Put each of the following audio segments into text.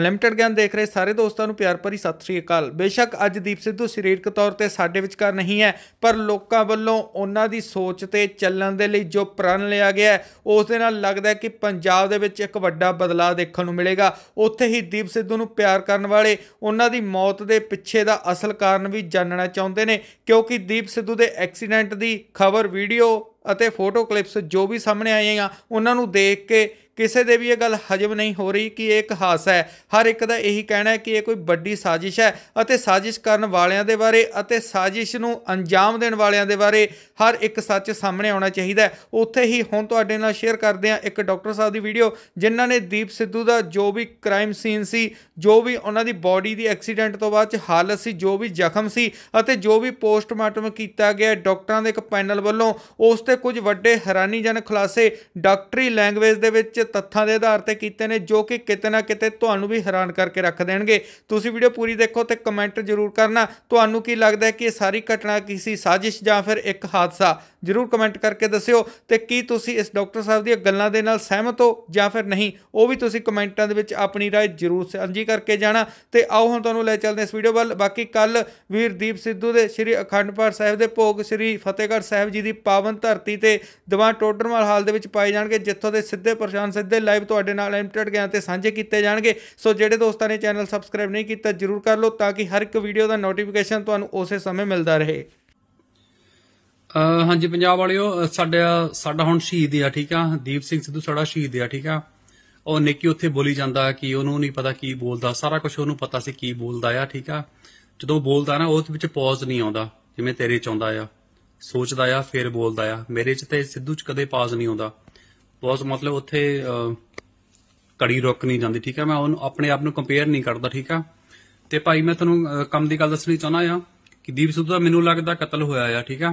unlimited ਗਿਆਨ ਦੇਖ ਰਹੇ ਸਾਰੇ ਦੋਸਤਾਂ ਨੂੰ ਪਿਆਰ ਭਰੀ ਸਤਿ ਸ੍ਰੀ ਅਕਾਲ ਬੇਸ਼ੱਕ ਅੱਜ ਦੀਪ ਸਿੱਧੂ ਸਰੀਰਕ ਤੌਰ ਤੇ ਸਾਡੇ ਵਿਚਕਾਰ ਨਹੀਂ ਹੈ ਪਰ ਲੋਕਾਂ ਵੱਲੋਂ ਉਹਨਾਂ ਦੀ ਸੋਚ ਤੇ ਚੱਲਣ ਦੇ ਲਈ ਜੋ ਪ੍ਰਣ ਲਿਆ ਗਿਆ ਉਸ ਦੇ ਨਾਲ ਲੱਗਦਾ ਕਿ ਪੰਜਾਬ ਦੇ ਵਿੱਚ ਇੱਕ ਵੱਡਾ ਬਦਲਾਅ ਦੇਖਣ ਨੂੰ ਮਿਲੇਗਾ ਉੱਥੇ ਹੀ ਦੀਪ ਸਿੱਧੂ ਨੂੰ ਪਿਆਰ ਕਰਨ ਵਾਲੇ ਉਹਨਾਂ ਦੀ ਮੌਤ ਦੇ ਪਿੱਛੇ ਦਾ ਅਸਲ ਕਾਰਨ ਵੀ ਜਾਣਨਾ ਚਾਹੁੰਦੇ ਨੇ ਕਿਉਂਕਿ ਦੀਪ ਸਿੱਧੂ ਦੇ ਐਕਸੀਡੈਂਟ ਦੀ ਖਬਰ ਵੀਡੀਓ ਅਤੇ ਫੋਟੋ ਕਲਿੱਪਸ ਜੋ ਵੀ ਸਾਹਮਣੇ ਆ ਉਹਨਾਂ ਨੂੰ ਦੇਖ ਕੇ ਕਿਸੇ ਦੇ ਵੀ ਇਹ ਗੱਲ ਹਜਮ ਨਹੀਂ ਹੋ ਰਹੀ ਕਿ ਇਹ ਇੱਕ ਹਾਸਾ ਹੈ ਹਰ ਇੱਕ ਦਾ ਇਹੀ ਕਹਿਣਾ ਹੈ ਕਿ ਇਹ ਕੋਈ ਵੱਡੀ ਸਾਜ਼ਿਸ਼ ਹੈ ਅਤੇ ਸਾਜ਼ਿਸ਼ ਕਰਨ ਵਾਲਿਆਂ ਦੇ ਬਾਰੇ ਅਤੇ ਸਾਜ਼ਿਸ਼ ਨੂੰ ਅੰਜਾਮ ਦੇਣ ਵਾਲਿਆਂ ਦੇ ਬਾਰੇ ਹਰ ਇੱਕ ਸੱਚ ਸਾਹਮਣੇ ਆਉਣਾ ਚਾਹੀਦਾ ਹੈ ਉੱਥੇ ਹੀ ਹੁਣ ਤੁਹਾਡੇ ਨਾਲ ਸ਼ੇਅਰ ਕਰਦੇ ਹਾਂ ਇੱਕ ਡਾਕਟਰ ਸਾਹਿਬ ਦੀ ਵੀਡੀਓ ਜਿਨ੍ਹਾਂ ਨੇ ਦੀਪ ਸਿੱਧੂ ਦਾ ਜੋ ਵੀ ਕ੍ਰਾਈਮ ਸੀਨ ਸੀ ਜੋ ਵੀ ਉਹਨਾਂ ਦੀ ਬਾਡੀ ਦੀ ਐਕਸੀਡੈਂਟ ਤੋਂ ਬਾਅਦ ਚ ਹਾਲਤ ਸੀ ਜੋ ਵੀ ਜ਼ਖਮ ਸੀ ਅਤੇ ਜੋ ਵੀ ਪੋਸਟਮਾਰਟਮ ਕੀਤਾ ਗਿਆ ਡਾਕਟਰਾਂ ਦੇ ਇੱਕ ਪੈਨਲ ਵੱਲੋਂ ਉਸ ਤੇ ਕੁਝ ਵੱਡੇ ਹੈਰਾਨੀਜਨਕ ਖੁਲਾਸੇ ਡਾਕਟਰੀ ਲੈਂਗੁਏਜ ਦੇ ਵਿੱਚ ਤੱਥਾਂ ਦੇ ਆਧਾਰ ਤੇ ਕੀਤੇ ਨੇ ਜੋ ਕਿ ਕਿਤੇ ਨਾ ਕਿਤੇ ਤੁਹਾਨੂੰ ਵੀ ਹੈਰਾਨ ਕਰਕੇ ਰੱਖ ਦੇਣਗੇ ਤੁਸੀਂ ਵੀਡੀਓ ਪੂਰੀ ਦੇਖੋ ਤੇ ਕਮੈਂਟ ਜ਼ਰੂਰ ਕਰਨਾ ਤੁਹਾਨੂੰ ਕੀ ਲੱਗਦਾ ਹੈ ਕਿ ਇਹ ਸਾਰੀ ਘਟਨਾ ਕੀ ਸੀ ਸਾਜ਼ਿਸ਼ ਜਾਂ ਫਿਰ ਇੱਕ ਹਾਦਸਾ ਜ਼ਰੂਰ ਕਮੈਂਟ ਕਰਕੇ ਦੱਸਿਓ ਤੇ ਕੀ ਤੁਸੀਂ ਇਸ ਡਾਕਟਰ ਸਾਹਿਬ ਦੀਆਂ ਗੱਲਾਂ ਦੇ ਨਾਲ ਸਹਿਮਤ ਹੋ ਜਾਂ ਫਿਰ ਨਹੀਂ ਉਹ ਵੀ ਤੁਸੀਂ ਕਮੈਂਟਾਂ ਦੇ ਵਿੱਚ ਆਪਣੀ رائے ਜ਼ਰੂਰ ਸਾਂਝੀ ਕਰਕੇ ਜਾਣਾ ਤੇ ਆਓ ਹੁਣ ਤੁਹਾਨੂੰ ਲੈ ਚੱਲਦੇ ਇਸ ਵੀਡੀਓ ਵੱਲ ਬਾਕੀ ਕੱਲ ਵੀਰਦੀਪ ਸਿੱਧੂ ਦੇ ਸ੍ਰੀ ਅਖੰਡ ਪਾਠ ਸਾਹਿਬ ਦੇ ਭੋਗ ਸ੍ਰੀ ਫਤਿਹਗੜ੍ਹ ਸਾਹਿਬ ਜੀ ਦੀ ਪਾਵਨ ਧਰਤੀ ਤੇ ਦਿਵਾ ਟੋਡਰਮਲ ਹਾਲ ਦੇ ਵਿੱਚ ਪਾਏ ਜਾਣਗੇ ਜਿੱਥੋਂ ਦੇ ਸਿੱਧੇ ਪ੍ਰਸ਼ਾਨ ਸਿੱਧੇ ਲਾਈਵ ਤੁਹਾਡੇ ਨਾਲ ਲਿਮਟਿਡ ਗਿਆਨ ਤੇ ਸਾਂਝੇ ਕੀਤੇ ਜਾਣਗੇ ਸੋ ਜਿਹੜੇ ਦੋਸਤਾਂ ਨੇ ਚੈਨਲ ਸਬਸਕ੍ਰਾਈਬ ਨਹੀਂ ਕੀਤਾ ਜਰੂਰ ਕਰ ਲਓ ਤਾਂ ਕਿ ਹਰ ਇੱਕ ਵੀਡੀਓ ਦਾ ਨੋਟੀਫਿਕੇਸ਼ਨ ਤੁਹਾਨੂੰ ਉਸੇ ਸਮੇਂ ਮਿਲਦਾ ਰਹੇ ਹਾਂਜੀ ਪੰਜਾਬ ਵਾਲਿਓ ਸਾਡਾ ਸਾਡਾ ਹੁਣ ਸ਼ਹੀਦ ਆ ਠੀਕ ਆ ਦੀਪ ਸਿੰਘ ਸਿੱਧੂ ਸਾਡਾ ਸ਼ਹੀਦ ਆ ਠੀਕ ਆ ਉਹ ਨਿੱਕੀ ਉੱਥੇ ਬੋਲੀ ਜਾਂਦਾ ਕਿ ਉਹਨੂੰ ਨਹੀਂ ਪਤਾ ਕੀ ਬੋਲਦਾ ਸਾਰਾ ਕੁਝ ਉਹਨੂੰ ਪਤਾ ਸੀ ਕੀ ਬੋਲਦਾ ਆ ਠੀਕ ਆ ਜਦੋਂ ਬੋਲਦਾ ਨਾ ਉਹਦੇ ਵਿੱਚ ਪੌਜ਼ ਨਹੀਂ ਆਉਂਦਾ ਜਿਵੇਂ ਤੇਰੇ ਚ ਆਉਂਦਾ ਆ ਸੋਚਦਾ ਆ ਫਿਰ ਬੋਲਦਾ ਆ ਮੇਰੇ ਚ ਤੇ ਸਿੱਧੂ ਚ ਕਦੇ ਪੌਜ਼ ਨਹੀਂ ਆਉਂਦਾ ਵਾਸ ਮਤਲਬ ਉੱਥੇ ਕੜੀ ਰੁਕ ਨਹੀਂ ਜਾਂਦੀ ਠੀਕ ਹੈ ਮੈਂ ਉਹਨੂੰ ਆਪਣੇ ਆਪ ਨੂੰ ਕੰਪੇਅਰ ਨਹੀਂ ਕਰਦਾ ਠੀਕ ਆ ਤੇ ਭਾਈ ਮੈਂ ਤੁਹਾਨੂੰ ਕੰਮ ਦੀ ਗੱਲ ਦੱਸਣੀ ਚਾਹੁੰਦਾ ਆ ਕਿ ਦੀਪ ਸਿੱਧੂ ਦਾ ਮੈਨੂੰ ਲੱਗਦਾ ਕਤਲ ਹੋਇਆ ਆ ਠੀਕ ਆ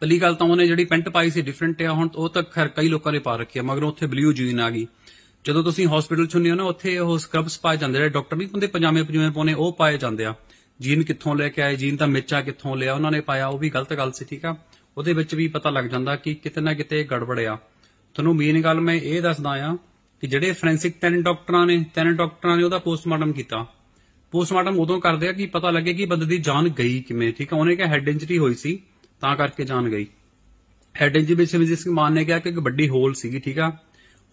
ਪਹਿਲੀ ਗੱਲ ਤਾਂ ਉਹਨੇ ਜਿਹੜੀ ਪੈਂਟ ਪਾਈ ਸੀ ਡਿਫਰੈਂਟ ਆ ਹੁਣ ਉਹ ਤਾਂ ਖੈਰ ਕਈ ਲੋਕਾਂ ਨੇ ਪਾ ਰੱਖੀ ਆ ਮਗਰ ਉੱਥੇ ਬਲੂ ਜੀਨ ਆ ਗਈ ਜਦੋਂ ਤੁਸੀਂ ਹਸਪੀਟਲ ਚ ਹੁੰਦੇ ਹੋ ਨਾ ਉੱਥੇ ਉਹ ਸਕ੍ਰਬਸ ਪਾਏ ਜਾਂਦੇ ਨੇ ਡਾਕਟਰ ਨਹੀਂ ਹੁੰਦੇ ਪਜਾਮੇ ਪਜੂਮੇ ਪਾਉਨੇ ਉਹ ਪਾਏ ਜਾਂਦੇ ਆ ਜੀਨ ਕਿੱਥੋਂ ਲੈ ਕੇ ਆਏ ਜੀਨ ਤਾਂ ਮਿਰਚਾ ਕਿੱਥੋਂ ਲਿਆ ਉਹਨਾਂ ਨੇ ਪਾਇਆ ਉਹ ਵੀ ਗਲਤ ਗੱਲ ਸੀ ਠੀਕ ਆ ਉਹਦੇ ਵਿੱਚ ਵੀ ਪਤਾ ਲੱਗ ਜਾਂਦਾ ਕਿ ਕਿਤੇ ਨਾ ਕਿਤੇ ਗੜਬੜਿਆ ਤੁਹਾਨੂੰ ਮੇਨ ਗੱਲ ਮੈਂ ਇਹ ਦੱਸਦਾ ਆ ਕਿ ਜਿਹੜੇ ਫੋਰੈਂਸਿਕ ਤਿੰਨ ਡਾਕਟਰਾਂ ਨੇ ਤਿੰਨ ਡਾਕਟਰਾਂ ਨੇ ਉਹਦਾ ਪੋਸਟਮਾਰਟਮ ਕੀਤਾ ਪੋਸਟਮਾਰਟਮ ਉਦੋਂ ਕਰਦੇ ਆ ਕਿ ਪਤਾ ਲੱਗੇ ਕਿ ਬੰਦੇ ਦੀ ਜਾਨ ਗਈ ਕਿਵੇਂ ਠੀਕ ਆ ਉਹਨੇ ਕਿਹਾ ਹੈਡ ਇੰਜਰੀ ਹੋਈ ਸੀ ਤਾਂ ਕਰਕੇ ਜਾਨ ਗਈ ਹੈਡ ਇੰਜਰੀ ਵਿੱਚ ਜਿਸ ਨੂੰ ਮੰਨਿਆ ਗਿਆ ਕਿ ਇੱਕ ਵੱਡੀ ਹੋਲ ਸੀਗੀ ਠੀਕ ਆ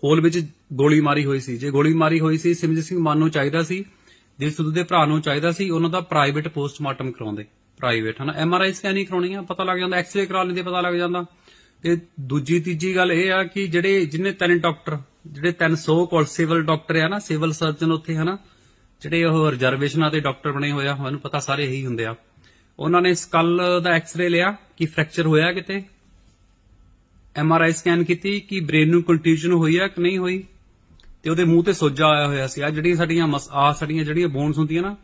ਹੋਲ ਵਿੱਚ ਗੋਲੀ ਮਾਰੀ ਹੋਈ ਸੀ ਜੇ ਗੋਲੀ ਮਾਰੀ ਹੋਈ ਸੀ ਸਿਮਜੀਤ ਸਿੰਘ ਮਾਨ ਨੂੰ ਚਾਹੀਦਾ ਸੀ ਜਿਸ ਸੁਧੂ ਦੇ ਭਰਾ ਨੂੰ ਚਾਹੀਦਾ ਸੀ ਉਹਨਾਂ ਦਾ ਪ੍ਰਾਈਵੇਟ ਪੋਸਟਮਾਰਟਮ ਕਰਾਉਂਦੇ ਪ੍ਰਾਈਵੇਟ ਹਨਾ ਐਮ ਆਈ ਸਕੈਨ ਹੀ ਕਰਾਉਣੀ ਆ ਪਤਾ ਲੱਗ ਜਾਂਦਾ ਐਕਸ-ਰੇ ਕਰਾ ਲੈਂਦੇ ਪਤਾ ਲੱਗ ਜਾਂਦਾ ਤੇ ਦੂਜੀ ਤੀਜੀ ਗੱਲ ਇਹ ਆ ਕਿ ਜਿਹੜੇ ਜਿੰਨੇ ਤਿੰਨ ਡਾਕਟਰ ਜਿਹੜੇ 300 ਕੋਲ ਸਿਵਲ ਡਾਕਟਰ ਆ ਨਾ ਸਿਵਲ ਸਰਜਨ ਉੱਥੇ ਹਨਾ ਜਿਹੜੇ ਉਹ ਰਿਜ਼ਰਵੇਸ਼ਨਾਂ ਤੇ ਡਾਕਟਰ ਬਣੇ ਹੋਏ ਆ ਉਹਨੂੰ ਪਤਾ ਸਾਰੇ ਇਹੀ ਹੁੰਦੇ ਆ ਉਹਨਾਂ ਨੇ ਸਕਲ ਦਾ ਐਕਸ-ਰੇ ਲਿਆ ਕਿ ਫ੍ਰੈਕਚਰ ਹੋਇਆ ਕਿਤੇ ਐਮ ਆਰ ਆਈ ਸਕੈਨ ਕੀਤੀ ਕਿ ਬ੍ਰੇਨ ਨੂੰ ਕੰਟਿਊਜਨ ਹੋਈ ਆ ਕਿ ਨਹੀਂ ਹੋਈ ਤੇ ਉਹਦੇ ਮੂੰਹ ਤੇ ਸੋਜਾ ਆਇਆ ਹੋਇਆ ਸੀ ਆ ਜਿਹੜੀਆਂ ਸਾਡੀਆਂ ਆ ਸਾਡੀਆਂ ਜਿਹੜੀਆਂ ਬੋਨਸ ਹੁੰਦੀਆਂ ਨਾ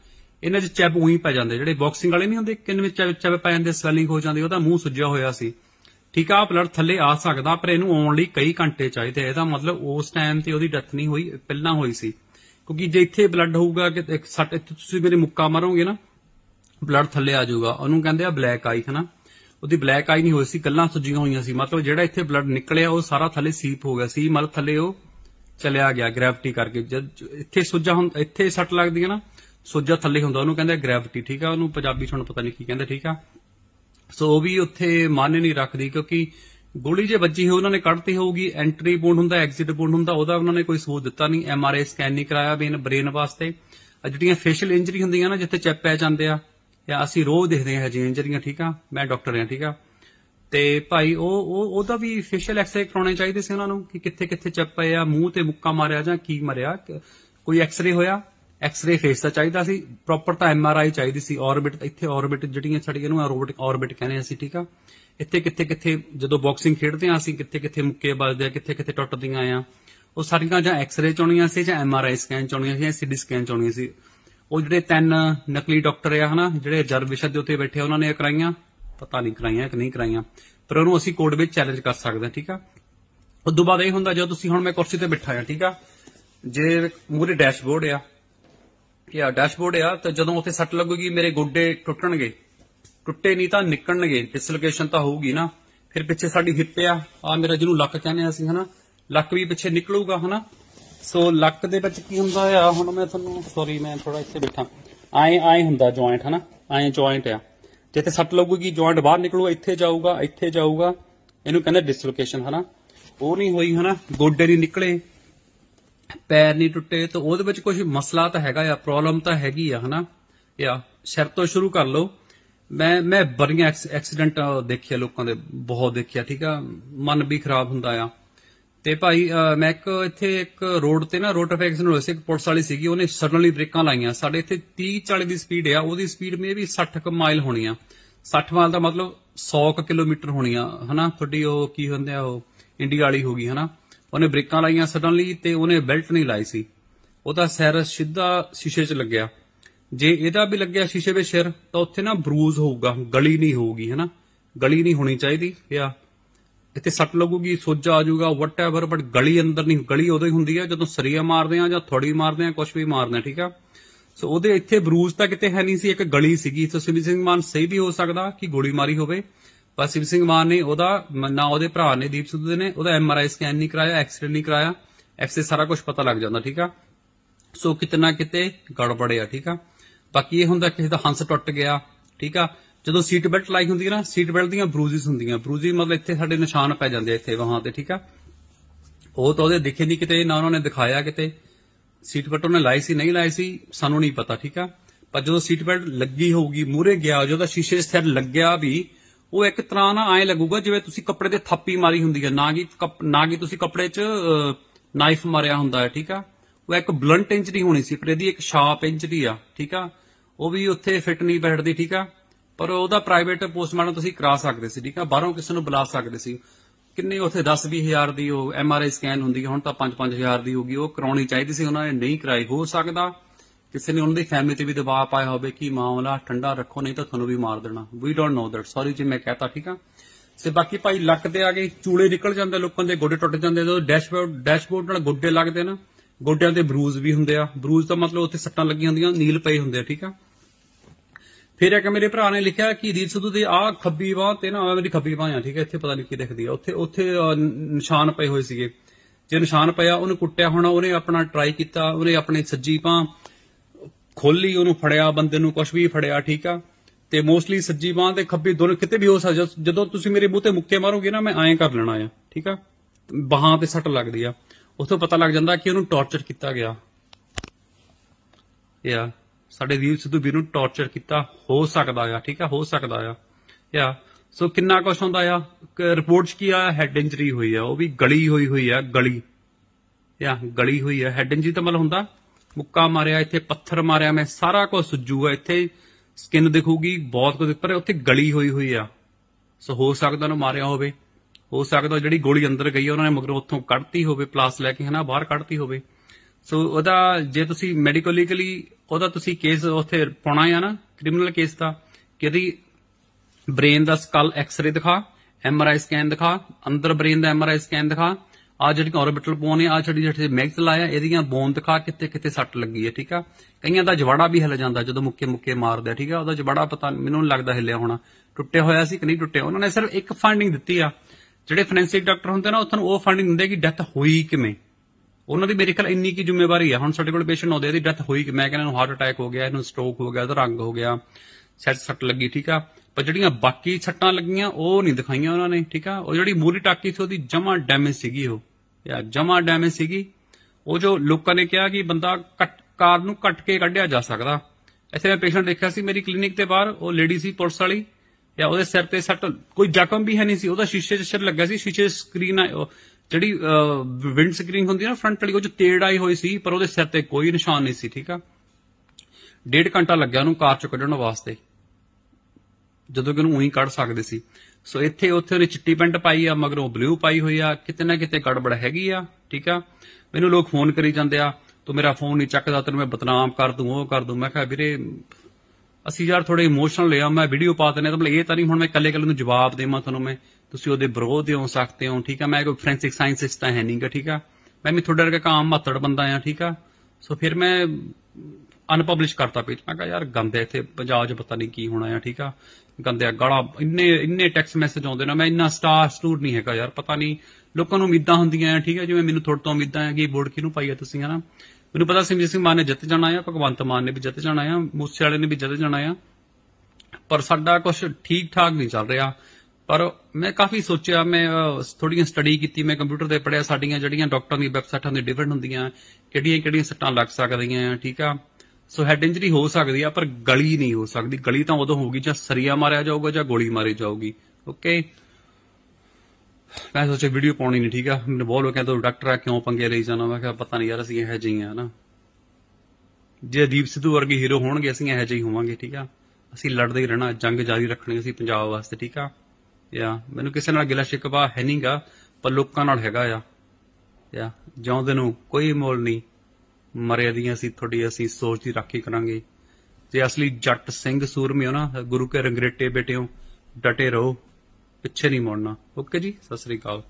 ਇਹਨਾਂ 'ਚ ਚੈਪ ਉਹੀ ਪੈ ਜਾਂਦੇ ਜਿਹੜੇ ਬਾਕਸਿੰਗ ਵਾਲੇ ਨਹੀਂ ਹੁੰਦੇ ਕਿੰਨੇ ਵਿੱਚ ਚੈਪ ਪੈ ਜਾਂਦੇ ਸਵੈਲਿੰਗ ਹੋ ਜਾਂਦੀ ਉਹਦਾ ਮੂੰਹ ਸੁੱਜਿਆ ਹੋਇਆ ਸੀ ਠੀਕ ਆ ਬਲੱਡ ਥੱਲੇ ਆ ਸਕਦਾ ਪਰ ਇਹਨੂੰ ਆਉਣ ਲਈ ਕਈ ਘੰਟੇ ਚਾਹੀਦੇ ਇਹਦਾ ਮਤਲਬ ਉਸ ਟਾਈਮ ਤੇ ਉਹਦੀ ਡੈਥ ਨਹੀਂ ਹੋਈ ਪਹਿਲਾਂ ਹੋਈ ਸੀ ਕਿਉਂਕਿ ਜੇ ਇੱਥੇ ਬਲੱਡ ਹੋਊਗਾ ਕਿ ਸੱਟ ਇੱਥੇ ਤੁਸੀਂ ਮੇਰੇ ਮੁੱਕਾ ਮਾਰੋਗੇ ਨਾ ਬਲੱਡ ਥੱਲੇ ਆ ਜਾਊਗਾ ਉਹਨੂੰ ਕਹਿੰਦੇ ਆ ਬਲੈਕ ਆਈ ਹਨਾ ਉਹਦੀ ਬਲੈਕ ਆਈ ਨਹੀਂ ਹੋਈ ਸੀ ਕੱਲਾਂ ਸੁੱਜੀਆਂ ਹੋਈਆਂ ਸੀ ਮਤਲਬ ਜਿਹੜਾ ਇੱਥੇ ਬਲੱਡ ਨਿਕਲਿਆ ਉਹ ਸਾਰਾ ਥੱਲੇ ਸੀਪ ਹੋ ਗਿਆ ਸੀ ਮਤਲਬ ਥੱਲੇ ਉਹ ਚਲਿਆ ਗਿਆ ਗ੍ਰੈਵਿਟੀ ਕਰਕੇ ਜਦ ਇੱਥੇ ਸੁੱਜਾ ਹੁੰਦਾ ਇੱਥੇ ਸੱਟ ਲੱਗਦੀ ਹੈ ਨਾ ਸੁੱਜਾ ਥੱਲੇ ਹੁੰਦਾ ਉਹਨੂੰ ਕਹਿੰਦੇ ਗ੍ਰੈਵਿਟੀ ਠੀਕ ਆ ਉਹਨੂੰ ਪੰਜਾਬੀ ਸੁਣ ਪਤਾ ਨਹੀਂ ਕੀ ਕਹਿੰਦੇ ਠੀਕ ਆ ਸੋ ਉਹ ਵੀ ਉੱਥੇ ਮਾਨੇ ਨਹੀਂ ਰੱਖਦੀ ਕਿਉਂਕਿ ਗੋਲੀ ਜੇ ਵੱਜੀ ਹੋਊ ਉਹਨਾਂ ਨੇ ਕੱਢਤੀ ਹੋਊਗੀ ਐਂਟਰੀ ਪੁਆਇੰਟ ਹੁੰਦਾ ਐਗਜ਼ਿਟ ਪੁਆਇੰਟ ਹੁੰਦਾ ਉਹਦਾ ਉਹਨਾਂ ਨੇ ਕੋਈ ਸਬੂਤ ਦਿੱਤਾ ਨਹੀਂ ਐਮ ਆਰ ਆਈ ਸਕੈਨ ਨਹੀਂ ਕਰਾਇਆ ਬੇਨ ਬ੍ਰੇਨ ਵਾਸਤੇ ਜਿਹੜੀਆਂ ਫੇਸ਼ੀਅਲ ਇੰਜਰੀ ਹੁੰਦੀਆਂ ਨਾ ਜਿੱਥੇ ਚੈਪ ਪੈ ਜਾਂਦੇ ਆ ਜਾਂ ਅਸੀਂ ਰੋਜ਼ ਦੇਖਦੇ ਹਾਂ ਜਿਹੜੀਆਂ ਇੰਜਰੀਆਂ ਠੀਕ ਆ ਮੈਂ ਡਾਕਟਰ ਆ ਠੀਕ ਆ ਤੇ ਭਾਈ ਉਹ ਉਹ ਉਹਦਾ ਵੀ ਫੇਸ਼ੀਅਲ ਐਕਸਰੇ ਕਰਾਉਣੇ ਚਾਹੀਦੇ ਸੀ ਉਹਨਾਂ ਨੂੰ ਕਿ ਕਿੱਥੇ ਕਿੱਥੇ ਚੱਪ ਆ ਮੂੰਹ ਤੇ ਮੁੱਕਾ ਮਾਰਿਆ ਜਾਂ ਕੀ ਮਰਿਆ ਕੋਈ ਐਕਸਰੇ ਹੋਇਆ ਐਕਸ-ਰੇ ਫੇਸ ਦਾ ਚਾਹੀਦਾ ਸੀ ਪ੍ਰੋਪਰ ਤਾਂ ਐਮ-ਆਰ-ਆਈ ਚਾਹੀਦੀ ਸੀ ਆਰਬਿਟ ਇੱਥੇ ਆਰਬਿਟ ਜਿਹੜੀਆਂ ਛੜੀਆਂ ਨੂੰ ਆਰਬਿਟ ਆਰਬਿਟ ਕਹਿੰਦੇ ਅਸੀਂ ਠੀਕ ਆ ਇੱਥੇ ਕਿੱਥੇ ਕਿੱਥੇ ਜਦੋਂ ਬਾਕਸਿੰਗ ਖੇਡਦੇ ਆ ਅਸੀਂ ਕਿੱਥੇ ਕਿੱਥੇ ਮੁੱਕੇ ਵੱਜਦੇ ਆ ਕਿੱਥੇ ਕਿੱਥੇ ਟੁੱਟਦੀਆਂ ਆ ਉਹ ਸਾਰੀਆਂ ਜਾਂ ਐਕਸ-ਰੇ ਚਾਉਣੀਆਂ ਸੀ ਜਾਂ ਐਮ-ਆਰ-ਆਈ ਸਕੈਨ ਚਾਉਣੀਆਂ ਸੀ ਜਾਂ ਸੀਡੀ ਸਕੈਨ ਚਾਉਣੀਆਂ ਸੀ ਉਹ ਜਿਹੜੇ ਤਿੰਨ ਨਕਲੀ ਡਾਕਟਰ ਆ ਹਨਾ ਜਿਹੜੇ ਵਿਸ਼ਾ ਦੇ ਉੱਤੇ ਬੈਠੇ ਉਹਨਾਂ ਨੇ ਕਰਾਈਆਂ ਪਤਾ ਨਹੀਂ ਕਰਾਈਆਂ ਕਿ ਨਹੀਂ ਕਰਾਈਆਂ ਪਰ ਉਹਨੂੰ ਅਸੀਂ ਕੋਰਟ ਵਿੱਚ ਚੈਲੰਜ ਕਰ ਸਕਦੇ ਠੀਕ ਆ ਉਸ ਤੋਂ ਬਾਅਦ ਇਹ ਹੁੰਦਾ ਜਦੋਂ ਤੁਸੀਂ ਹੁਣ ਮੈਂ ਕੁਰਸੀ ਤੇ ਬਿਠਾ ਆ ਠੀਕ ਆ ਜੇ ਮੂਰੇ ਡੈਸ਼ਬੋਰਡ ਆ ਇਹ ਡੈਸ਼ਬੋਰਡ ਆ ਤਾਂ ਜਦੋਂ ਉੱਥੇ ਸੱਟ ਲੱਗੂਗੀ ਮੇਰੇ ਗੋਡੇ ਟੁੱਟਣਗੇ ਟੁੱਟੇ ਨਹੀਂ ਤਾਂ ਨਿਕਲਣਗੇ ਡਿਸਲੋਕੇਸ਼ਨ ਤਾਂ ਹੋਊਗੀ ਨਾ ਫਿਰ ਪਿੱਛੇ ਸਾਡੀ ਹਿੱਪ ਆ ਆ ਮੇਰਾ ਜਿਹਨੂੰ ਲੱਕ ਕਹਿੰਦੇ ਆ ਅਸੀਂ ਹਨਾ ਲੱਕ ਵੀ ਪਿੱਛੇ ਨਿਕਲੂਗਾ ਹਨਾ ਸੋ ਲੱਕ ਦੇ ਵਿੱਚ ਕੀ ਹੁੰਦਾ ਆ ਹੁਣ ਮੈਂ ਤੁਹਾਨੂੰ ਸੌਰੀ ਮੈਂ ਥੋੜਾ ਇੱਥੇ ਬੈਠਾ ਆਏ ਆਏ ਹੁੰਦਾ ਜੁਆਇੰਟ ਹਨਾ ਆਏ ਜੁਆਇੰਟ ਆ ਜਿੱਥੇ ਸੱਟ ਲੱਗੂਗੀ ਜੁਆਇੰਟ ਬਾਹਰ ਨਿਕਲੂਗਾ ਇੱਥੇ ਜਾਊਗਾ ਇੱਥੇ ਜਾਊਗਾ ਇਹਨੂੰ ਕਹਿੰਦੇ ਡਿਸਲੋਕੇਸ਼ਨ ਹਨਾ ਉਹ ਨਹੀਂ ਹੋਈ ਹਨਾ ਗੋਡੇ ਨਹੀਂ ਨਿਕਲੇ ਪੈਰ ਨਹੀਂ ਟੁੱਟੇ ਤਾਂ ਉਹਦੇ ਵਿੱਚ ਕੁਝ ਮਸਲਾ ਤਾਂ ਹੈਗਾ ਆ ਪ੍ਰੋਬਲਮ ਤਾਂ ਹੈਗੀ ਆ ਹਨਾ ਯਾ ਸਿਰ ਤੋਂ ਸ਼ੁਰੂ ਕਰ ਲਓ ਮੈਂ ਮੈਂ ਬੜੀਆਂ ਐਕਸੀਡੈਂਟ ਦੇਖਿਆ ਲੋਕਾਂ ਦੇ ਬਹੁਤ ਦੇਖਿਆ ਠੀਕ ਆ ਮਨ ਵੀ ਖਰਾਬ ਹੁੰਦਾ ਆ ਤੇ ਭਾਈ ਮੈਂ ਇੱਕ ਇੱਥੇ ਇੱਕ ਰੋਡ ਤੇ ਨਾ ਰੋਡ ਫੈਕਸ ਨੂੰ ਸੀ ਇੱਕ ਪੁਲਿਸ ਵਾਲੀ ਸੀਗੀ ਉਹਨੇ ਸਡਨਲੀ ਬ੍ਰੇਕਾਂ ਲਾਈਆਂ ਸਾਡੇ ਇੱਥੇ 30 40 ਦੀ ਸਪੀਡ ਆ ਉਹਦੀ ਸਪੀਡ ਮੇ ਵੀ 60 ਕ ਮਾਈਲ ਹੋਣੀ ਆ 60 ਮਾਈਲ ਦਾ ਮਤਲਬ 100 ਕਿਲੋਮੀਟਰ ਹੋਣੀ ਆ ਹਨਾ ਤੁਹਾਡੀ ਉਹ ਕੀ ਹੁੰਦੇ ਆ ਉਹ ਇੰਡੀਆ ਵਾਲੀ ਹੋਗੀ ਹਨਾ ਉਹਨੇ ਬ੍ਰੇਕਾਂ ਲਾਈਆਂ ਸਡਨਲੀ ਤੇ ਉਹਨੇ ਬੈਲਟ ਨਹੀਂ ਲਾਈ ਸੀ ਉਹਦਾ ਸਿਰ ਸਿੱਧਾ ਸ਼ੀਸ਼ੇ 'ਚ ਲੱਗਿਆ ਜੇ ਇਹਦਾ ਵੀ ਲੱਗਿਆ ਸ਼ੀਸ਼ੇ ਵਿੱਚ ਸਿਰ ਤਾਂ ਉੱਥੇ ਨਾ ਬਰੂਜ਼ ਹੋਊਗਾ ਗਲੀ ਨਹੀਂ ਹੋਊਗੀ ਹੈਨਾ ਗਲੀ ਨਹੀਂ ਹੋਣੀ ਚਾਹੀਦੀ ਯਾ ਇੱਥੇ ਸੱਟ ਲੱਗੂਗੀ ਸੋਜਾ ਆ ਜਾਊਗਾ ਐਵਰ ਬਟ ਗਲੀ ਅੰਦਰ ਨਹੀਂ ਗਲੀ ਉਦੋਂ ਹੀ ਹੁੰਦੀ ਹੈ ਜਦੋਂ ਸਰੀਆ ਮਾਰਦੇ ਆ ਜਾਂ ਥੋੜੀ ਮਾਰਦੇ ਆ ਕੁਝ ਵੀ ਮਾਰਦੇ ਆ ਠੀਕ ਆ ਸੋ ਉਹਦੇ ਇੱਥੇ ਬਰੂਜ਼ ਤਾਂ ਕਿਤੇ ਹੈ ਨਹੀਂ ਸੀ ਇੱਕ ਗਲੀ ਸੀਗੀ ਸੋ ਸਿਮੀ ਸਿੰਘ ਮਾਨ ਸਹੀ ਵੀ ਹੋ ਸਕਦਾ ਕਿ ਗੋਲੀ ਮਾਰੀ ਹੋਵੇ ਪਰ ਸਿੰਘ ਮਾਨ ਨੇ ਉਹਦਾ ਨਾ ਉਹਦੇ ਭਰਾ ਨੇ ਦੀਪ ਸਿੱਧੂ ਨੇ ਉਹਦਾ ਐਮ ਆਰ ਆਈ ਸਕੈਨ ਨਹੀਂ ਕਰਾਇਆ ਐਕਸੀਡੈਂਟ ਨਹੀਂ ਕਰਾਇਆ ਐਫਸੀ ਸਾਰਾ ਕੁਝ ਪਤਾ ਲੱਗ ਜਾਂਦਾ ਠੀਕ ਆ ਸੋ ਕਿਤਨਾ ਕਿਤੇ ਗੜਬੜਿਆ ਠੀਕ ਆ ਬਾਕੀ ਇਹ ਹੁੰਦਾ ਕਿਸੇ ਦਾ ਹੰਸ ਟੁੱਟ ਗਿਆ ਠੀਕ ਆ ਜਦੋਂ ਸੀਟ ਬੈਲਟ ਲਾਈ ਹੁੰਦੀ ਹੈ ਨਾ ਸੀਟ ਬੈਲਟ ਦੀਆਂ ਬਰੂਜ਼ਿਸ ਹੁੰਦੀਆਂ ਬਰੂਜ਼ਿਸ ਮਤਲਬ ਇੱਥੇ ਸਾਡੇ ਨਿਸ਼ਾਨ ਪੈ ਜਾਂਦੇ ਇੱਥੇ ਵਾਹਾਂ ਤੇ ਠੀਕ ਆ ਉਹ ਤਾਂ ਉਹਦੇ ਦਿਖੇ ਨਹੀਂ ਕਿਤੇ ਨਾ ਉਹਨਾਂ ਨੇ ਦਿਖਾਇਆ ਕਿਤੇ ਸੀਟ ਬੈਲਟ ਉਹਨੇ ਲਾਈ ਸੀ ਨਹੀਂ ਲਾਈ ਸੀ ਸਾਨੂੰ ਨਹੀਂ ਪਤਾ ਠੀਕ ਆ ਪਰ ਜਦੋਂ ਸੀਟ ਬੈਲਟ ਲੱਗੀ ਹੋਊਗੀ ਮੂਰੇ ਗਿਆ ਜਦੋਂ ਸ਼ੀਸ਼ੇ ਸਿਰ ਲੱਗਿਆ ਵੀ ਉਹ ਇੱਕ ਤਰ੍ਹਾਂ ਨਾਲ ਐ ਲੱਗੂਗਾ ਜਿਵੇਂ ਤੁਸੀਂ ਕੱਪੜੇ ਤੇ ਥੱਪੀ ਮਾਰੀ ਹੁੰਦੀ ਹੈ ਨਾ ਕਿ ਨਾ ਕਿ ਤੁਸੀਂ ਕੱਪੜੇ 'ਚ ਨਾਈਫ ਮਾਰਿਆ ਹੁੰਦਾ ਹੈ ਠੀਕ ਆ ਉਹ ਇੱਕ ਬਲੰਟ ਇੰਜਰੀ ਹੋਣੀ ਸੀ ਪਰ ਇਹਦੀ ਇੱਕ ਸ਼ਾਰਪ ਇੰਜਰੀ ਆ ਠੀਕ ਆ ਉਹ ਵੀ ਉੱਥੇ ਫਿੱਟ ਨਹੀਂ ਬੈਠਦੀ ਠੀਕ ਆ ਪਰ ਉਹਦਾ ਪ੍ਰਾਈਵੇਟ ਪੋਸਟਮਾਰਟਮ ਤੁਸੀਂ ਕਰਾ ਸਕਦੇ ਸੀ ਠੀਕ ਆ ਬਾਹਰੋਂ ਕਿਸੇ ਨੂੰ ਬੁਲਾ ਸਕਦੇ ਸੀ ਕਿੰਨੇ ਉੱਥੇ 10 20000 ਦੀ ਉਹ ਐਮ ਆਰ ਆਈ ਸਕੈਨ ਹੁੰਦੀ ਹੈ ਹੁਣ ਤਾਂ 5 5000 ਦੀ ਗਈ ਉਹ ਕਰਾਉਣੀ ਚਾਹੀਦੀ ਸੀ ਉਹਨਾਂ ਨੇ ਨਹੀਂ ਕਰਾਈ ਹੋ ਸਕਦਾ ਕਿਸੇ ਨੇ ਉਹਨਾਂ ਦੀ ਫੈਮਿਲੀ ਤੇ ਵੀ ਦਬਾਅ ਪਾਇਆ ਹੋਵੇ ਕਿ ਮਾਮਲਾ ਠੰਡਾ ਰੱਖੋ ਨਹੀਂ ਤਾਂ ਤੁਹਾਨੂੰ ਵੀ ਮਾਰ ਦੇਣਾ we don't know that sorry ਜੀ ਮੈਂ ਕਹਤਾ ਠੀਕ ਆ ਸੇ ਬਾਕੀ ਭਾਈ ਲੱਕ ਤੇ ਆ ਗਏ ਚੂਲੇ ਨਿਕਲ ਜਾਂਦੇ ਲੋਕਾਂ ਦੇ ਗੋਡੇ ਟੁੱਟ ਜਾਂਦੇ ਜਦੋਂ ਡੈਸ਼ਬੋਰਡ ਡੈਸ਼ਬੋਰਡ ਨਾਲ ਗੋਡੇ ਲੱਗਦੇ ਨਾ ਗੋਡਿਆਂ ਤੇ ਬਰੂਜ਼ ਵੀ ਹੁੰਦੇ ਆ ਬਰੂਜ਼ ਦਾ ਮਤਲਬ ਉੱਥੇ ਸੱਟਾਂ ਲੱਗੀਆਂ ਹੁੰਦੀਆਂ ਨੀਲ ਪਏ ਹੁੰਦੇ ਆ ਠੀਕ ਆ ਫਿਰ ਇੱਕ ਮੇਰੇ ਭਰਾ ਨੇ ਲਿਖਿਆ ਕਿ ਦੀਪ ਸਿੱਧੂ ਦੇ ਆ ਖੱਬੀ ਬਾਹ ਤੇ ਨਾ ਮੇਰੀ ਖੱਬੀ ਬਾਹ ਆ ਠੀਕ ਆ ਇੱਥੇ ਪਤਾ ਨਹੀਂ ਕੀ ਦਿਖਦੀ ਆ ਉੱਥੇ ਉੱਥੇ ਨਿਸ਼ਾਨ ਪਏ ਹੋਏ ਸੀਗੇ ਜੇ ਨਿਸ਼ਾਨ ਪਿਆ ਉਹਨੇ ਕੁੱਟਿਆ ਹੋਣਾ ਉਹਨੇ ਆਪਣਾ ਟਰਾਈ ਕੀਤਾ ਉਹਨੇ ਆਪਣੀ ਸੱਜੀ ਬਾਹ ਖੋਲੀ ਉਹਨੂੰ ਫੜਿਆ ਬੰਦੇ ਨੂੰ ਕੁਝ ਵੀ ਫੜਿਆ ਠੀਕ ਆ ਤੇ ਮੋਸਟਲੀ ਸੱਜੀ ਬਾਹ ਤੇ ਖੱਬੀ ਦੋਨੋਂ ਕਿਤੇ ਵੀ ਹੋ ਸਕਦਾ ਜਦੋਂ ਤੁਸੀਂ ਮੇਰੇ ਮੂੰਹ ਤੇ ਮੁੱਕੇ ਮਾਰੋਗੇ ਨਾ ਮੈਂ ਐਂ ਕਰ ਲੈਣਾ ਆ ਠੀਕ ਆ ਬਾਹਾਂ ਤੇ ਸੱਟ ਲੱਗਦੀ ਆ ਉਥੋਂ ਪਤਾ ਲੱਗ ਜਾਂਦਾ ਕਿ ਉਹਨੂੰ ਟੌਰਚਰ ਕੀਤਾ ਗਿਆ ਯਾ ਸਾਡੇ ਵੀਰ ਸਿੱਧੂ ਵੀਰ ਨੂੰ ਟੌਰਚਰ ਕੀਤਾ ਹੋ ਸਕਦਾ ਆ ਠੀਕ ਆ ਹੋ ਸਕਦਾ ਆ ਯਾ ਸੋ ਕਿੰਨਾ ਕੁਛ ਹੁੰਦਾ ਆ ਰਿਪੋਰਟਸ ਕੀ ਆ ਹੈਡ ਇੰਜਰੀ ਹੋਈ ਆ ਉਹ ਵੀ ਗਲੀ ਹੋਈ ਹੋਈ ਆ ਗਲੀ ਯਾ ਗਲੀ ਹੋਈ ਆ ਹੈਡ ਇੰਜਰੀ ਤਾਂ ਮਤਲਬ ਹੁੰਦਾ ਮੁੱਕਾ ਮਾਰਿਆ ਇੱਥੇ ਪੱਥਰ ਮਾਰਿਆ ਮੈਂ ਸਾਰਾ ਕੁਝ ਸੁੱਜੂਗਾ ਇੱਥੇ ਸਕਿਨ ਦਿਖੂਗੀ ਬਹੁਤ ਕੁਝ ਪਰ ਉੱਥੇ ਗਲੀ ਹੋਈ ਹੋਈ ਆ ਸੋ ਹੋ ਸਕਦਾ ਉਹਨੂੰ ਮਾਰਿਆ ਹੋਵੇ ਹੋ ਸਕਦਾ ਜਿਹੜੀ ਗੋਲੀ ਅੰਦਰ ਗਈ ਉਹਨਾਂ ਨੇ ਮਗਰੋਂ ਉੱਥੋਂ ਕੱਢਤੀ ਹੋਵੇ ਪਲਾਸ ਲੈ ਕੇ ਹਨਾ ਬਾਹਰ ਕੱਢਤੀ ਹੋਵੇ ਸੋ ਉਹਦਾ ਜੇ ਤੁਸੀਂ ਮੈਡੀਕਲੀਕਲੀ ਉਹਦਾ ਤੁਸੀਂ ਕੇਸ ਉੱਥੇ ਪਾਉਣਾ ਆ ਨਾ ਕ੍ਰਿਮੀਨਲ ਕੇਸ ਦਾ ਕਿ ਬ੍ਰੇਨ ਦਾ ਸਕਲ ਐਕਸ-ਰੇ ਦਿਖਾ ਆਈ ਸਕੈਨ ਦਿਖਾ ਅੰਦਰ ਬ੍ਰੇਨ ਦਾ ਐਮ ਆਰ ਆਈ ਸਕੈਨ ਦਿਖਾ ਆ ਜਿਹੜੀ ਆਰਬਿਟਲ ਬੋਨ ਆ ਛੜੀ ਜਿਹੜੇ ਮੈਗਸ ਲਾਇਆ ਇਹਦੀਆਂ ਬੋਨ ਦਿਖਾ ਕਿਤੇ ਕਿਤੇ ਸੱਟ ਲੱਗੀ ਹੈ ਠੀਕ ਆ ਕਈਆਂ ਦਾ ਜਵਾੜਾ ਵੀ ਹਿਲ ਜਾਂਦਾ ਜਦੋਂ ਮੁੱਕੇ ਮੁੱਕੇ ਮਾਰਦਾ ਠੀਕ ਆ ਉਹਦਾ ਜਵਾੜਾ ਪਤਾ ਮੈਨੂੰ ਲੱਗਦਾ ਹਿੱਲਿਆ ਹੋਣਾ ਟੁੱਟਿਆ ਹੋਇਆ ਸੀ ਕਿ ਨਹੀਂ ਟੁੱਟਿਆ ਉਹਨਾਂ ਨੇ ਸਿਰਫ ਇੱਕ ਫਾਈਂਡਿੰਗ ਦਿੱਤੀ ਆ ਜਿਹੜੇ ਫਾਈਨੈਂਸ਼ੀਅਲ ਡਾਕਟਰ ਹੁੰਦੇ ਨਾ ਉਥੋਂ ਉਹ ਫਾਈਂਡਿੰਗ ਦਿੰਦੇ ਕਿ ਡੈਥ ਹੋਈ ਕਿਵੇਂ ਉਹਨਾਂ ਦੀ ਮੇਰੇ ਖਿਆਲ ਇੰਨੀ ਕੀ ਜ਼ਿੰਮੇਵਾਰੀ ਆ ਹੁਣ ਸਾਡੇ ਕੋਲ ਪੇਸ਼ੈਂਟ ਆਉਂਦੇ ਇਹਦੀ ਡੈਥ ਹੋਈ ਕਿ ਮੈਂ ਕਹਿੰਦਾ ਇਹਨੂੰ ਹਾਰਟ ਅਟੈਕ ਹੋ ਗਿਆ ਇਹਨੂੰ ਸਟ੍ਰੋਕ ਹੋ ਗਿਆ ਇਹਦਾ ਰੰਗ ਹੋ ਗਿਆ ਸੱਟ ਸੱਟ ਲੱਗੀ ਠੀਕ ਆ ਪਰ ਜਿਹੜੀਆਂ ਬਾਕੀ ਛੱਟਾਂ ਲੱਗੀਆਂ ਉਹ ਨਹੀਂ ਦਿਖਾਈਆਂ ਉਹਨਾਂ ਨੇ ਠੀਕ ਆ ਉਹ ਜਿਹੜੀ ਮੂਰੀ ਟਾਕੀ ਸੀ ਉਹਦੀ ਜਮਾ ਡੈਮੇਜ ਸੀਗੀ ਉਹ ਜਾਂ ਜਮਾ ਡੈਮੇਜ ਸੀਗੀ ਉਹ ਜੋ ਲੋਕਾਂ ਨੇ ਕਿਹਾ ਕਿ ਬੰਦਾ ਕਾਰ ਨੂੰ ਕੱਟ ਕੇ ਕੱਢਿਆ ਜਾ ਸਕਦਾ ਐਸੇ ਮੈਂ ਪੇਸ਼ੈਂਟ ਦੇਖਿਆ ਸੀ ਮੇਰੀ ਕਲੀਨਿਕ ਤੇ ਬਾਹਰ ਉਹ ਲੇਡੀ ਸੀ ਪੁਲਿਸ ਵਾਲੀ ਜਾਂ ਉਹਦੇ ਸਿਰ ਤੇ ਸੱਟ ਕੋਈ ਜ਼ਖਮ ਵੀ ਹੈ ਨਹੀਂ ਸੀ ਉਹਦਾ ਸ਼ੀਸ਼ੇ 'ਚ ਸਿਰ ਲੱਗਾ ਸੀ ਸ਼ੀਸ਼ੇ ਸਕਰੀਨ ਜਿਹੜੀ ਵਿੰਡ ਸਕਰੀਨ ਹੁੰਦੀ ਹੈ ਨਾ ਫਰੰਟ ਵਾਲੀ ਉਹ ਚ ਤੇੜ ਆਈ ਹੋਈ ਸੀ ਪਰ ਉਹਦੇ ਸਿਰ ਤੇ ਕੋਈ ਨਿਸ਼ਾਨ ਨਹੀਂ ਸੀ ਠੀਕ ਆ ਡੇਢ ਘੰਟਾ ਲੱਗਿਆ ਉਹਨੂੰ ਕਾਰ 'ਚ ਕੱਢਣ ਵਾਸਤੇ ਜਦੋਂ ਕਿ ਉਹਨੂੰ ਉਹੀ ਕੱਢ ਸਕਦੇ ਸੀ ਸੋ ਇੱਥੇ ਉੱਥੇ ਉਹਨੇ ਚਿੱਟੀ ਪੈਂਟ ਪਾਈ ਆ ਮਗਰੋਂ ਬਲੂ ਪਾਈ ਹੋਈ ਆ ਕਿਤੇ ਨਾ ਕਿਤੇ ਗੜਬੜ ਹੈਗੀ ਆ ਠੀਕ ਆ ਮੈਨੂੰ ਲੋਕ ਫੋਨ ਕਰੀ ਜਾਂਦੇ ਆ ਤੋ ਮੇਰਾ ਫੋਨ ਨਹੀਂ ਚੱਕਦਾ ਤੈਨੂੰ ਮੈਂ ਬਤਨਾਮ ਕਰ ਦੂੰ ਉਹ ਕਰ ਦੂੰ ਮੈਂ ਕਿਹਾ ਵੀਰੇ ਅਸੀਂ ਯਾਰ ਥੋੜੇ ਇਮੋਸ਼ਨਲ ਆ ਮੈਂ ਵੀਡੀਓ ਪਾ ਦਿੰਨੇ ਤਾਂ ਮਤਲਬ ਇਹ ਤਾਂ ਨਹੀਂ ਹੁਣ ਮੈਂ ਕੱਲੇ ਕੱਲੇ ਨੂੰ ਜਵਾਬ ਦੇਵਾਂ ਤੁਹਾਨੂੰ ਮੈਂ ਤੁਸੀਂ ਉਹਦੇ ਵਿਰੋਧ ਹੋ ਸਕਦੇ ਹੋ ਠੀਕ ਆ ਮੈਂ ਕੋਈ ਫੋਰੈਂਸਿਕ ਸਾਇੰਸਿਸਟ ਤਾਂ ਹੈ ਨਹੀਂਗਾ ਠੀਕ ਆ ਮੈਂ ਵੀ ਥੋੜਾ ਜਿਹਾ ਕਾਮ ਮਾਤੜ ਬੰਦਾ ਆ ਠੀਕ ਆ ਸੋ ਫਿਰ ਮੈਂ ਅਨਪਬਲਿਸ਼ ਕਰਤਾ ਪੇਜ ਮੈਂ ਕਿਹਾ ਯਾਰ ਗੰਦੇ ਇਥੇ ਪੰਜਾਬ 'ਚ ਪਤਾ ਨਹੀਂ ਕੀ ਹੋਣਾ ਆ ਠੀਕ ਆ ਗੰਦੇ ਗਾਲਾਂ ਇੰਨੇ ਇੰਨੇ ਟੈਕਸਟ ਮੈਸੇਜ ਆਉਂਦੇ ਨਾ ਮੈਂ ਇੰਨਾ ਸਟਾਰ ਸਟੂਡ ਨਹੀਂ ਹੈਗਾ ਯਾਰ ਪਤਾ ਨਹੀਂ ਲੋਕਾਂ ਨੂੰ ਉਮੀਦਾਂ ਹੁੰਦੀਆਂ ਆ ਠੀਕ ਆ ਜਿਵੇਂ ਮੈਨੂੰ ਥੋੜੇ ਤੋਂ ਉਮੀਦਾਂ ਆ ਕਿ ਬੋਰਡ ਕਿਹਨੂੰ ਪਾਈ ਆ ਤੁਸੀਂ ਹਨਾ ਮੈਨੂੰ ਪਤਾ ਸਿਮਰਜੀਤ ਸਿੰਘ ਮਾਨ ਨੇ ਜਿੱਤ ਜਾਣਾ ਆ ਭਗਵੰਤ ਮਾਨ ਨੇ ਵੀ ਜਿੱਤ ਜਾਣਾ ਆ ਮੂਸੇ ਵਾਲੇ ਨੇ ਵੀ ਜਿੱਤ ਜਾਣਾ ਆ ਪਰ ਸਾਡਾ ਕੁਝ ਠੀਕ ਠਾਕ ਨਹੀਂ ਚੱਲ ਰਿਹਾ ਪਰ ਮੈਂ ਕਾਫੀ ਸੋਚਿਆ ਮੈਂ ਥੋੜੀਆਂ ਸਟੱਡੀ ਕੀਤੀ ਮੈਂ ਕੰਪਿਊਟਰ ਤੇ ਪੜਿਆ ਸਾਡੀਆਂ ਜਿਹੜੀਆਂ ਡਾਕਟਰਾਂ ਦੀ ਵੈਬਸਾਈਟਾਂ ਦੇ ਡਿਫਰੈਂਟ ਹੁੰਦੀਆਂ ਕਿਹੜੀਆਂ ਕਿਹੜੀਆਂ ਸੱਟਾਂ ਲੱਗ ਸਕਦੀਆਂ ਆ ਠੀਕ ਆ ਸੋ ਹੈਡ ਇੰਜਰੀ ਹੋ ਸਕਦੀ ਆ ਪਰ ਗਲੀ ਨਹੀਂ ਹੋ ਸਕਦੀ ਗਲੀ ਤਾਂ ਉਦੋਂ ਹੋਊਗੀ ਜਾਂ ਸਰੀਆ ਮਾਰਿਆ ਜਾਊਗਾ ਜਾਂ ਗੋਲੀ ਮਾਰੀ ਜਾਊਗੀ ਓਕੇ ਮੈਂ ਸੋਚਿਆ ਵੀਡੀਓ ਪਾਉਣੀ ਨਹੀਂ ਠੀਕ ਆ ਬਹੁਤ ਲੋਕਾਂ ਤੋਂ ਡਾਕਟਰ ਆ ਕਿਉਂ ਪੰਗੇ ਲਈ ਜਾਣਾ ਮੈਂ ਕਿਹਾ ਪਤਾ ਨਹੀਂ ਯਾਰ ਅਸੀਂ ਇਹ ਜਿਹੇ ਆ ਨਾ ਜੇ ਦੀਪ ਸਿੱਧੂ ਵਰਗੇ ਹੀਰੋ ਹੋਣਗੇ ਅਸੀਂ ਇਹੋ ਜਿਹੇ ਹੋਵਾਂਗੇ ਠੀਕ ਆ ਅਸੀਂ ਲੜਦੇ ਹੀ ਰਹਿਣਾ ਜੰਗ ਜਾਰੀ ਰੱਖਣੀ ਅਸੀਂ ਪੰਜਾਬ ਵਾਸਤੇ ਠੀਕ ਆ ਯਾ ਮੈਨੂੰ ਕਿਸੇ ਨਾਲ ਗਿਲਾ ਸ਼ਿਕਵਾ ਹੈ ਨਹੀਂਗਾ ਪਰ ਲੋਕਾਂ ਨਾਲ ਹੈਗਾ ਆ ਯਾ ਜਿਉਂਦੇ ਨੂੰ ਕੋਈ ਮੋਲ ਨਹੀਂ ਮਰਿਆ ਦੀਆਂ ਸੀ ਤੁਹਾਡੀ ਅਸੀਂ ਸੋਚ ਦੀ ਰਾਖੀ ਕਰਾਂਗੇ ਜੇ ਅਸਲੀ ਜੱਟ ਸਿੰਘ ਸੂਰਮੇ ਹੋ ਨਾ ਗੁਰੂ ਕੇ ਰੰਗਰੇਟੇ ਬੇਟਿਓ ਡਟੇ ਰਹੋ ਪਿੱਛੇ ਨਹੀਂ ਮੁੜਨਾ ਓਕੇ ਜੀ ਸਤਿ ਸ੍ਰੀ ਅਕਾਲ